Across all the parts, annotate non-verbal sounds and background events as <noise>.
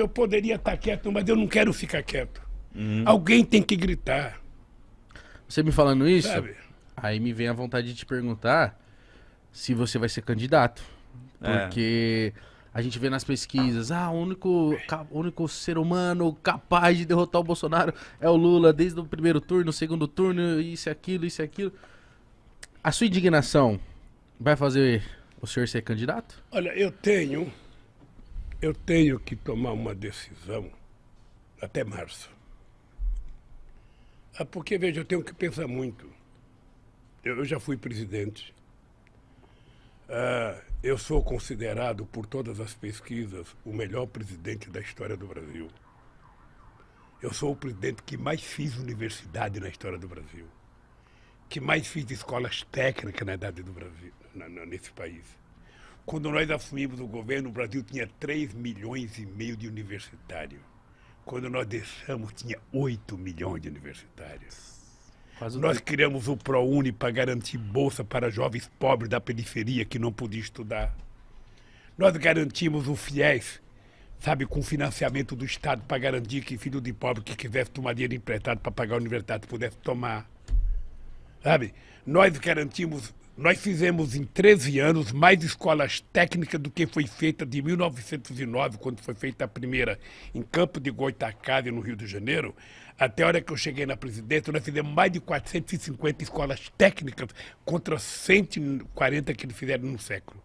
Eu poderia estar quieto, mas eu não quero ficar quieto. Uhum. Alguém tem que gritar. Você me falando isso, Sabe? aí me vem a vontade de te perguntar se você vai ser candidato. É. Porque a gente vê nas pesquisas, ah, o único, único ser humano capaz de derrotar o Bolsonaro é o Lula, desde o primeiro turno, segundo turno, isso e aquilo, isso e aquilo. A sua indignação vai fazer o senhor ser candidato? Olha, eu tenho eu tenho que tomar uma decisão até março. Ah, porque, veja, eu tenho que pensar muito. Eu, eu já fui presidente. Ah, eu sou considerado, por todas as pesquisas, o melhor presidente da história do Brasil. Eu sou o presidente que mais fiz universidade na história do Brasil, que mais fiz escolas técnicas na idade do Brasil, na, na, nesse país quando nós assumimos o governo, o Brasil tinha 3 milhões e meio de universitários. Quando nós deixamos, tinha 8 milhões de universitários. Quase nós criamos o ProUni para garantir bolsa para jovens pobres da periferia que não podiam estudar. Nós garantimos o FIES, sabe, com financiamento do Estado para garantir que filho de pobre que quisesse tomar dinheiro emprestado para pagar a universidade pudesse tomar. Sabe? Nós garantimos nós fizemos em 13 anos mais escolas técnicas do que foi feita de 1909, quando foi feita a primeira em Campo de Goitacazes, no Rio de Janeiro, até a hora que eu cheguei na presidência, nós fizemos mais de 450 escolas técnicas contra 140 que eles fizeram no século.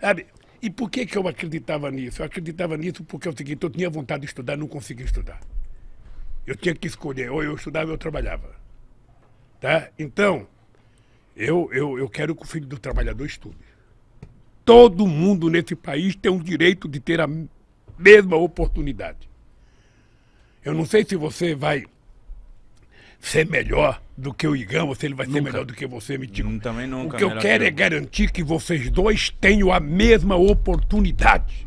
Sabe? E por que, que eu acreditava nisso? Eu acreditava nisso porque é o seguinte, eu tinha vontade de estudar, não conseguia estudar. Eu tinha que escolher, ou eu estudava ou eu trabalhava. Tá? Então, eu, eu, eu quero que o filho do trabalhador estude. Todo mundo nesse país tem o direito de ter a mesma oportunidade. Eu não sei se você vai ser melhor do que o Igão, se ele vai nunca. ser melhor do que você, me hum, Também nunca. O que eu quero que é eu... é garantir que vocês dois tenham a mesma oportunidade.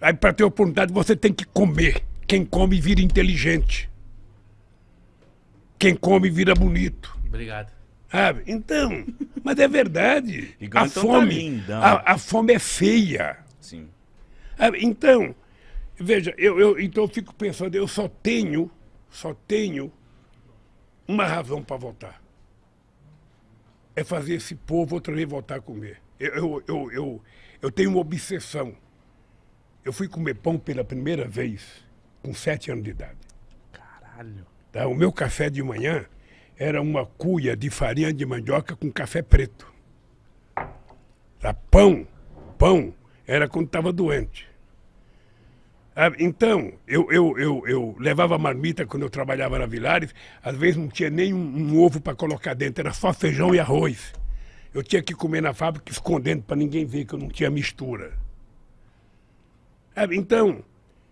Aí para ter oportunidade você tem que comer. Quem come vira inteligente. Quem come vira bonito. Obrigado. Sabe? Então, mas é verdade. <laughs> a então tá fome, a, a fome é feia. Sim. Sabe? Ah, então, veja, eu, eu então eu fico pensando, eu só tenho, só tenho uma razão para votar. É fazer esse povo outra vez voltar a comer. Eu, eu, eu, eu, eu tenho uma obsessão. Eu fui comer pão pela primeira vez com sete anos de idade. Caralho. Tá? O meu café de manhã era uma cuia de farinha de mandioca com café preto. Era pão, pão, era quando estava doente. Ah, então, eu, eu, eu, eu levava marmita quando eu trabalhava na Vilares, às vezes não tinha nem um, um ovo para colocar dentro, era só feijão e arroz. Eu tinha que comer na fábrica escondendo para ninguém ver que eu não tinha mistura. Ah, então,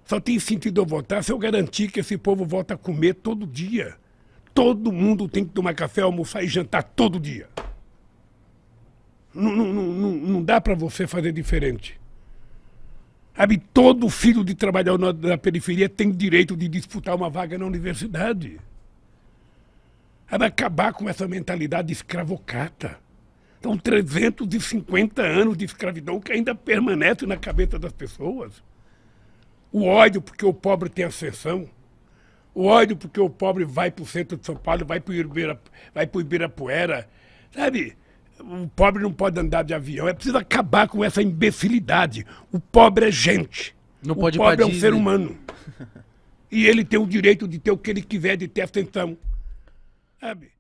só tem sentido eu votar se eu garantir que esse povo volta a comer todo dia. Todo mundo tem que tomar café, almoçar e jantar todo dia. Não, não, não, não dá para você fazer diferente. Sabe, todo filho de trabalhador da periferia tem direito de disputar uma vaga na universidade. Sabe, acabar com essa mentalidade escravocata. São 350 anos de escravidão que ainda permanece na cabeça das pessoas. O ódio porque o pobre tem ascensão o ódio porque o pobre vai para o centro de São Paulo, vai para pro Ibirapuera, sabe? O pobre não pode andar de avião. É preciso acabar com essa imbecilidade. O pobre é gente. Não o pode pobre é um ser humano. E ele tem o direito de ter o que ele quiser, de ter atenção. Sabe?